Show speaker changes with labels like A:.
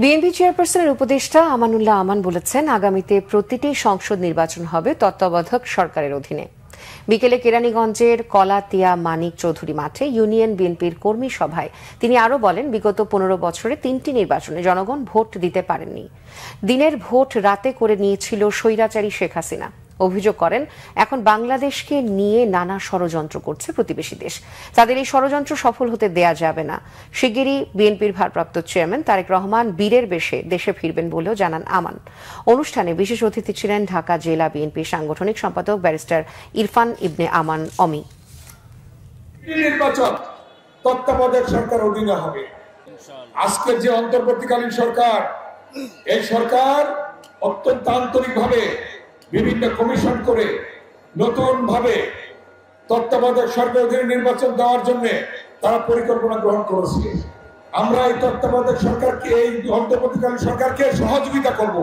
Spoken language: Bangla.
A: বিএনপি চেয়ারপারসনের উপদেষ্টা আমানুল্লাহ আমান বলেছেন আগামীতে প্রতিটি সংসদ নির্বাচন হবে তত্ত্বাবধায়ক সরকারের অধীনে বিকেলে কেরানীগঞ্জের কলাতিয়া মানিক চৌধুরী মাঠে ইউনিয়ন বিএনপির কর্মী সভায় তিনি আরও বলেন বিগত পনেরো বছরে তিনটি নির্বাচনে জনগণ ভোট দিতে পারেননি দিনের ভোট রাতে করে নিয়েছিল স্বৈরাচারী শেখ হাসিনা অভিযোগ করেন এখন বাংলাদেশকে নিয়ে নানা ষড়যন্ত্র করছে প্রতিবেশী দেশ তাদের এই ষড়যন্ত্র সফল হতে দেয়া যাবে না শিগগিরই বিএনপির ভারপ্রাপ্ত চেয়ারম্যান তারেক রহমান বীরের বেশে দেশে ফিরবেন বলেও জানান আমান অনুষ্ঠানে বিশেষ অতিথি ছিলেন ঢাকা জেলা বিএনপির সাংগঠনিক সম্পাদক ব্যারিস্টার ইরফান ইবনে আমান অমি
B: নির্বাচন তত্ত্বাবধায়ক সরকার অধীনে হবে আজকের যে অন্তর্বর্তীকালীন সরকার এই সরকার অত্যন্ত বিভিন্ন কমিশন করে নতুনভাবে তত্ত্বাবধায়ক সরকার নির্বাচন দেওয়ার জন্য তারা পরিকল্পনা গ্রহণ করেছে আমরা এই তত্ত্বাবধায়ক সরকারকে এই
C: অন্তর্বর্তীকালীন সরকারকে সহযোগিতা করব।